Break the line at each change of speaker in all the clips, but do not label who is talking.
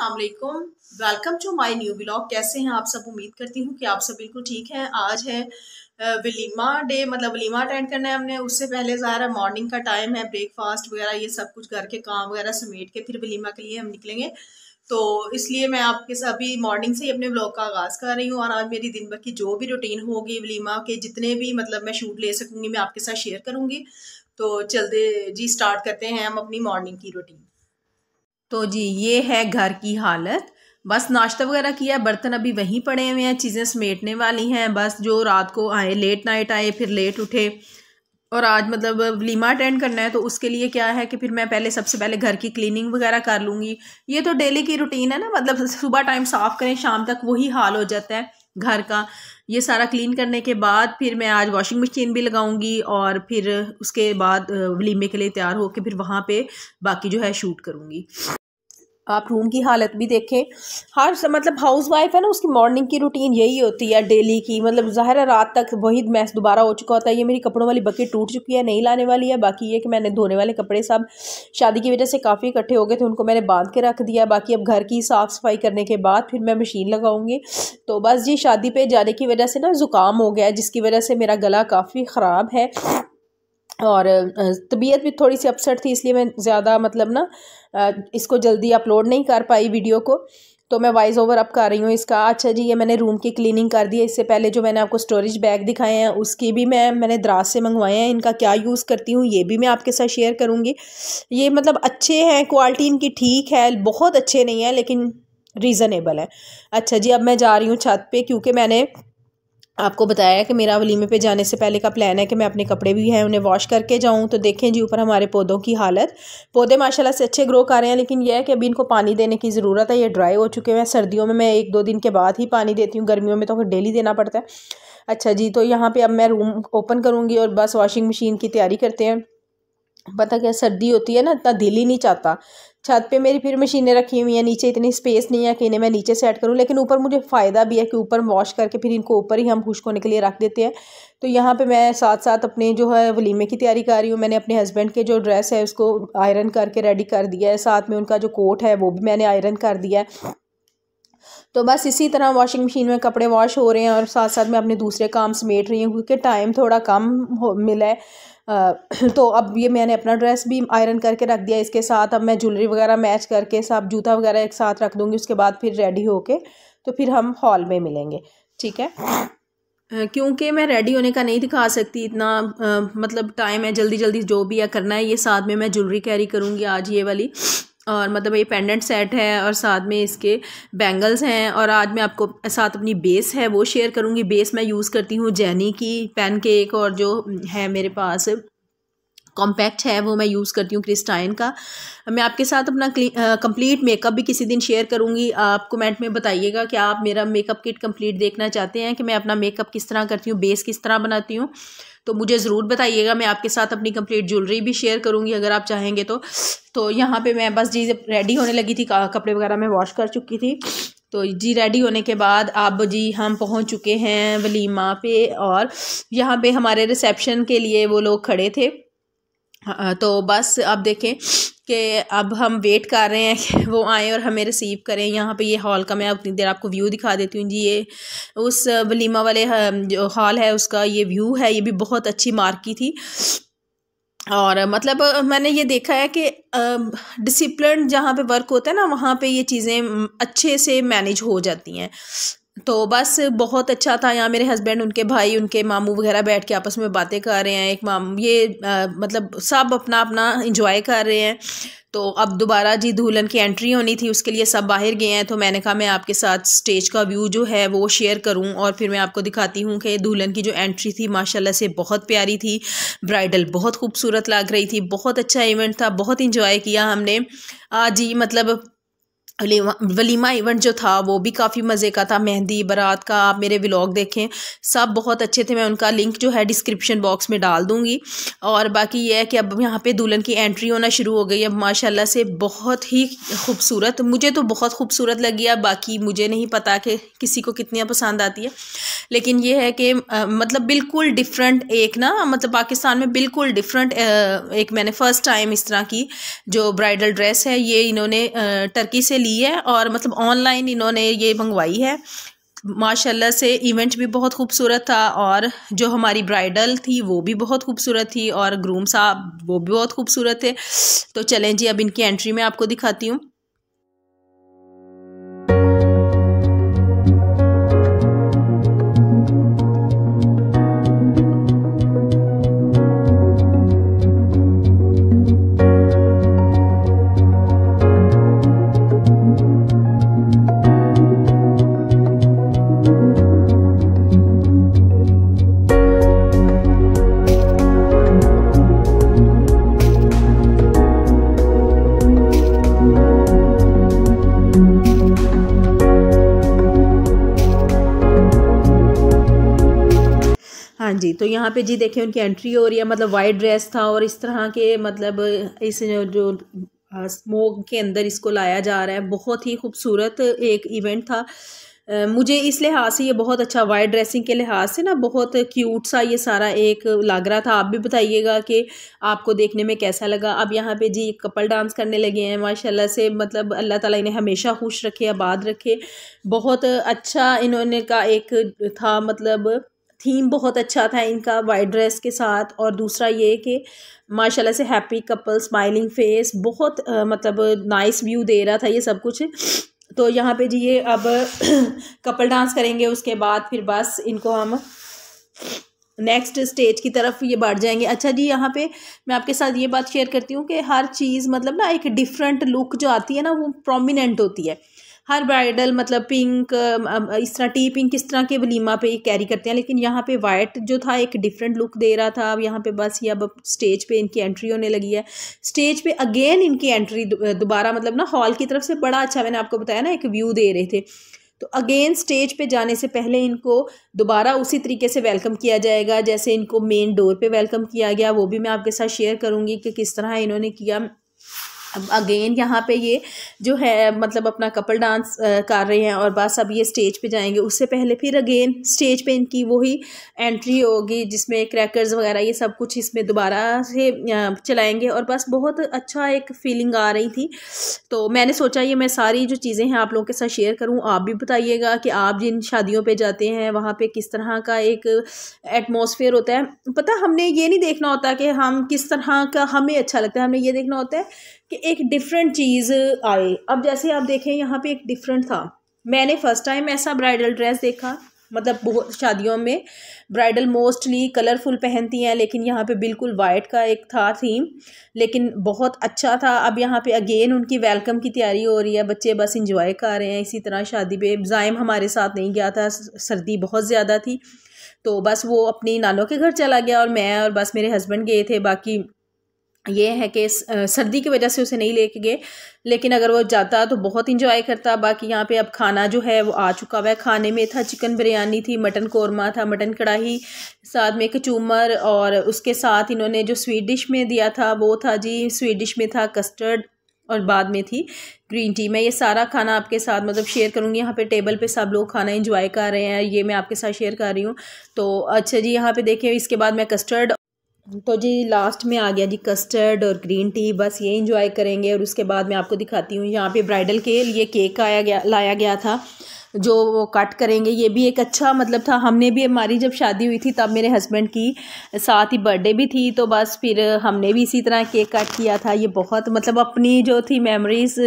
असलकुम welcome to my new blog कैसे हैं आप सब उम्मीद करती हूँ कि आप सब बिल्कुल ठीक हैं आज है वलीमा डे मतलब वलीमा अटेंड करना है हमने उससे पहले है मॉर्निंग का टाइम है ब्रेकफास्ट वगैरह ये सब कुछ घर के काम वगैरह समेट के फिर वलीमा के लिए हम निकलेंगे तो इसलिए मैं आपके साथ अभी मॉर्निंग से ही अपने ब्लॉग का आगाज़ कर रही हूँ और आज मेरी दिन भर की जो भी रूटीन होगी वलीमा के जितने भी मतलब मैं शूट ले सकूँगी मैं आपके साथ शेयर करूँगी तो चलते जी स्टार्ट करते हैं हम अपनी मॉर्निंग की रूटीन तो जी ये है घर की हालत बस नाश्ता वगैरह किया बर्तन अभी वहीं पड़े हुए हैं चीज़ें समेटने वाली हैं बस जो रात को आए लेट नाइट आए फिर लेट उठे और आज मतलब लीमा अटेंड करना है तो उसके लिए क्या है कि फिर मैं पहले सबसे पहले घर की क्लीनिंग वगैरह कर लूँगी ये तो डेली की रूटीन है ना मतलब सुबह टाइम साफ़ करें शाम तक वही हाल हो जाता है घर का ये सारा क्लीन करने के बाद फिर मैं आज वॉशिंग मशीन भी लगाऊंगी और फिर उसके बाद वलीमे के लिए तैयार होकर फिर वहाँ पे बाकी जो है शूट करूँगी आप रूम की हालत भी देखें हर मतलब हाउस वाइफ है ना उसकी मॉर्निंग की रूटीन यही होती है डेली की मतलब ज़ाहिर है रात तक वही मैस दोबारा हो चुका होता है ये मेरी कपड़ों वाली बकेट टूट चुकी है नहीं लाने वाली है बाकी ये कि मैंने धोने वाले कपड़े सब शादी की वजह से काफ़ी इकट्ठे हो गए थे उनको मैंने बांध के रख दिया बाकी अब घर की साफ़ सफाई करने के बाद फिर मैं मशीन लगाऊंगी तो बस जी शादी पर जाने की वजह से ना ज़ुकाम हो गया जिसकी वजह से मेरा गला काफ़ी ख़राब है और तबीयत भी थोड़ी सी अपसेट थी इसलिए मैं ज़्यादा मतलब ना इसको जल्दी अपलोड नहीं कर पाई वीडियो को तो मैं वॉइस ओवर अप कर रही हूँ इसका अच्छा जी ये मैंने रूम की क्लीनिंग कर दी है इससे पहले जो मैंने आपको स्टोरेज बैग दिखाए हैं उसकी भी मैं मैंने द्रास से मंगवाए हैं इनका क्या यूज़ करती हूँ ये भी मैं आपके साथ शेयर करूँगी ये मतलब अच्छे हैं क्वालिटी इनकी ठीक है बहुत अच्छे नहीं है लेकिन रीज़नेबल है अच्छा जी अब मैं जा रही हूँ छत पर क्योंकि मैंने आपको बताया कि मेरा वलीमे पे जाने से पहले का प्लान है कि मैं अपने कपड़े भी हैं उन्हें वॉश करके जाऊं तो देखें जी ऊपर हमारे पौधों की हालत पौधे माशाल्लाह से अच्छे ग्रो कर रहे हैं लेकिन यह है कि अभी इनको पानी देने की ज़रूरत है ये ड्राई हो चुके हैं सर्दियों में मैं एक दो दिन के बाद ही पानी देती हूँ गर्मियों में तो फिर डेली देना पड़ता है अच्छा जी तो यहाँ पर अब मैं रूम ओपन करूँगी और बस वॉशिंग मशीन की तैयारी करते हैं पता क्या सर्दी होती है ना इतना दिल ही नहीं चाहता छत पे मेरी फिर मशीनें रखी हुई हैं नीचे इतनी स्पेस नहीं है कि इन्हें मैं नीचे सेट करूँ लेकिन ऊपर मुझे फ़ायदा भी है कि ऊपर वॉश करके फिर इनको ऊपर ही हम खुश्क होने के लिए रख देते हैं तो यहाँ पे मैं साथ साथ अपने जो है वलीमे की तैयारी कर रही हूँ मैंने अपने हस्बैंड के जो ड्रेस है उसको आयरन करके रेडी कर दिया है साथ में उनका जो कोट है वो भी मैंने आयरन कर दिया है तो बस इसी तरह वॉशिंग मशीन में कपड़े वॉश हो रहे हैं और साथ साथ मैं अपने दूसरे काम समेट रही हूँ क्योंकि टाइम थोड़ा कम हो मिला है आ, तो अब ये मैंने अपना ड्रेस भी आयरन करके रख दिया इसके साथ अब मैं ज्वेलरी वगैरह मैच करके सब जूता वगैरह एक साथ रख दूँगी उसके बाद फिर रेडी होके तो फिर हम हॉल में मिलेंगे ठीक है क्योंकि मैं रेडी होने का नहीं दिखा सकती इतना आ, मतलब टाइम है जल्दी जल्दी जो भी है करना है ये साथ में मैं ज्वेलरी कैरी करूँगी आज ये वाली और मतलब ये पेंडेंट सेट है और साथ में इसके बैंगल्स हैं और आज मैं आपको साथ अपनी बेस है वो शेयर करूँगी बेस मैं यूज़ करती हूँ जैनी की पेन केक और जो है मेरे पास कॉम्पैक्ट है वो मैं यूज़ करती हूँ क्रिस्टाइन का मैं आपके साथ अपना कंप्लीट मेकअप भी किसी दिन शेयर करूँगी आप कमेंट में बताइएगा कि आप मेरा मेकअप किट कंप्लीट देखना चाहते हैं कि मैं अपना मेकअप किस तरह करती हूँ बेस किस तरह बनाती हूँ तो मुझे ज़रूर बताइएगा मैं आपके साथ अपनी कंप्लीट ज्वेलरी भी शेयर करूँगी अगर आप चाहेंगे तो तो यहाँ पे मैं बस जी रेडी होने लगी थी कपड़े वगैरह मैं वॉश कर चुकी थी तो जी रेडी होने के बाद अब जी हम पहुँच चुके हैं वलीमा पे और यहाँ पर हमारे रिसेप्शन के लिए वो लोग खड़े थे तो बस आप देखें कि अब हम वेट कर रहे हैं कि वो आएँ और हमें रिसीव करें यहाँ पे ये हॉल का मैं अपनी देर आपको व्यू दिखा देती हूँ जी ये उस वलीमा वाले जो हॉल है उसका ये व्यू है ये भी बहुत अच्छी मार्क की थी और मतलब मैंने ये देखा है कि डिसिप्लिन जहाँ पे वर्क होता है ना वहाँ पे ये चीज़ें अच्छे से मैनेज हो जाती हैं तो बस बहुत अच्छा था यहाँ मेरे हस्बैंड उनके भाई उनके मामू वगैरह बैठ के आपस में बातें कर रहे हैं एक माम ये आ, मतलब सब अपना अपना इंजॉय कर रहे हैं तो अब दोबारा जी दुल्हन की एंट्री होनी थी उसके लिए सब बाहर गए हैं तो मैंने कहा मैं आपके साथ स्टेज का व्यू जो है वो शेयर करूं और फिर मैं आपको दिखाती हूं कि दुल्हन की जो एंट्री थी माशाल्लाह से बहुत प्यारी थी ब्राइडल बहुत खूबसूरत लग रही थी बहुत अच्छा इवेंट था बहुत इंजॉय किया हमने आज ही मतलब वलीमा इवेंट जो था वो भी काफ़ी मज़े का था मेहंदी बारात का आप मेरे व्लॉग देखें सब बहुत अच्छे थे मैं उनका लिंक जो है डिस्क्रिप्शन बॉक्स में डाल दूंगी और बाकी ये है कि अब यहाँ पे दुल्हन की एंट्री होना शुरू हो गई है माशाल्लाह से बहुत ही खूबसूरत मुझे तो बहुत खूबसूरत लगी है बाकी मुझे नहीं पता कि किसी को कितनी पसंद आती है लेकिन ये है कि मतलब बिल्कुल डिफरेंट एक ना मतलब पाकिस्तान में बिल्कुल डिफरेंट एक मैंने फ़र्स्ट टाइम इस तरह की जो ब्राइडल ड्रेस है ये इन्होंने टर्की से ली है और मतलब ऑनलाइन इन्होंने ये मंगवाई है माशाल्लाह से इवेंट भी बहुत खूबसूरत था और जो हमारी ब्राइडल थी वो भी बहुत खूबसूरत थी और ग्रूम साहब वो भी बहुत खूबसूरत थे तो चलें जी अब इनकी एंट्री मैं आपको दिखाती हूँ हाँ जी तो यहाँ पे जी देखिए उनकी एंट्री हो रही है मतलब वाइट ड्रेस था और इस तरह के मतलब इस जो स्मोक के अंदर इसको लाया जा रहा है बहुत ही खूबसूरत एक इवेंट था मुझे इस लिहाज से ये बहुत अच्छा वाइट ड्रेसिंग के लिहाज से ना बहुत क्यूट सा ये सारा एक लग रहा था आप भी बताइएगा कि आपको देखने में कैसा लगा अब यहाँ पे जी कपल डांस करने लगे हैं माशाल्लाह से मतलब अल्लाह ताला इन्हें हमेशा खुश रखे आबाद रखे बहुत अच्छा इन्होंने का एक था मतलब थीम बहुत अच्छा था इनका वाइट ड्रेस के साथ और दूसरा ये कि माशाल्लाह से हैप्पी कपल स्माइलिंग फेस बहुत आ, मतलब नाइस व्यू दे रहा था ये सब कुछ तो यहाँ पे जी ये अब कपल डांस करेंगे उसके बाद फिर बस इनको हम नेक्स्ट स्टेज की तरफ ये बढ़ जाएंगे अच्छा जी यहाँ पे मैं आपके साथ ये बात शेयर करती हूँ कि हर चीज़ मतलब ना एक डिफरेंट लुक जो आती है ना वो प्रोमिनेंट होती है हर ब्राइडल मतलब पिंक इस तरह टी पिंक इस तरह के वलीमा पे कैरी करते हैं लेकिन यहाँ पे वाइट जो था एक डिफरेंट लुक दे रहा था अब यहाँ पे बस ये अब स्टेज पे इनकी एंट्री होने लगी है स्टेज पे अगेन इनकी एंट्री दोबारा मतलब ना हॉल की तरफ से बड़ा अच्छा मैंने आपको बताया ना एक व्यू दे रहे थे तो अगेन स्टेज पे जाने से पहले इनको दोबारा उसी तरीके से वेलकम किया जाएगा जैसे इनको मेन डोर पे वेलकम किया गया वो भी मैं आपके साथ शेयर करूंगी कि किस तरह इन्होंने किया अगेन यहाँ पे ये जो है मतलब अपना कपल डांस कर रहे हैं और बस अब ये स्टेज पे जाएंगे उससे पहले फिर अगेन स्टेज पे इनकी वही एंट्री होगी जिसमें क्रैकर्स वगैरह ये सब कुछ इसमें दोबारा से चलाएंगे और बस बहुत अच्छा एक फीलिंग आ रही थी तो मैंने सोचा ये मैं सारी जो चीज़ें हैं आप लोगों के साथ शेयर करूँ आप भी बताइएगा कि आप जिन शादियों पर जाते हैं वहाँ पर किस तरह का एक एटमोसफेयर होता है पता हमने ये नहीं देखना होता कि हम किस तरह का हमें अच्छा लगता है हमें ये देखना होता है कि एक डिफरेंट चीज़ आए अब जैसे आप देखें यहाँ पे एक डिफरेंट था मैंने फ़र्स्ट टाइम ऐसा ब्राइडल ड्रेस देखा मतलब बहुत शादियों में ब्राइडल मोस्टली कलरफुल पहनती हैं लेकिन यहाँ पे बिल्कुल वाइट का एक था थीम लेकिन बहुत अच्छा था अब यहाँ पे अगेन उनकी वेलकम की तैयारी हो रही है बच्चे बस इंजॉय कर रहे हैं इसी तरह शादी पे जायम हमारे साथ नहीं गया था सर्दी बहुत ज़्यादा थी तो बस वो अपनी नानों के घर चला गया और मैं और बस मेरे हस्बैंड गए थे बाकी ये है कि सर्दी की वजह से उसे नहीं लेके गए लेकिन अगर वो जाता तो बहुत इंजॉय करता बाकी यहाँ पे अब खाना जो है वो आ चुका हुआ है खाने में था चिकन बिरयानी थी मटन कौरमा था मटन कढ़ाई साथ में कचूमर और उसके साथ इन्होंने जो स्वीट डिश में दिया था वो था जी स्वीट डिश में था कस्टर्ड और बाद में थी ग्रीन टी मैं ये सारा खाना आपके साथ मतलब शेयर करूँगी यहाँ पे टेबल पे सब लोग खाना एंजॉय कर रहे हैं ये मैं आपके साथ शेयर कर रही हूँ तो अच्छा जी यहाँ पे देखिए इसके बाद मैं कस्टर्ड तो जी लास्ट में आ गया जी कस्टर्ड और ग्रीन टी बस ये इंजॉय करेंगे और उसके बाद मैं आपको दिखाती हूँ यहाँ पे ब्राइडल के लिए केक आया गया लाया गया था जो वो कट करेंगे ये भी एक अच्छा मतलब था हमने भी हमारी जब शादी हुई थी तब मेरे हस्बैंड की साथ ही बर्थडे भी थी तो बस फिर हमने भी इसी तरह केक कट किया था ये बहुत मतलब अपनी जो थी मेमोरीज़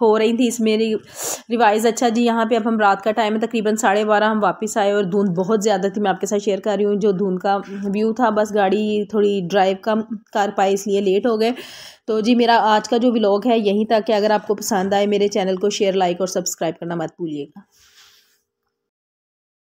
हो रही थी इसमें रिवाइज़ अच्छा जी यहाँ पे अब हम रात का टाइम है तकरीबन साढ़े बारह हम वापस आए और धुंध बहुत ज़्यादा थी मैं आपके साथ शेयर कर रही हूँ जो धुंध का व्यू था बस गाड़ी थोड़ी ड्राइव कम कर पाए इसलिए लेट हो गए तो जी मेरा आज का जो व्लॉग है यहीं तक है अगर आपको पसंद आए मेरे चैनल को शेयर लाइक और सब्सक्राइब करना मत भूलिएगा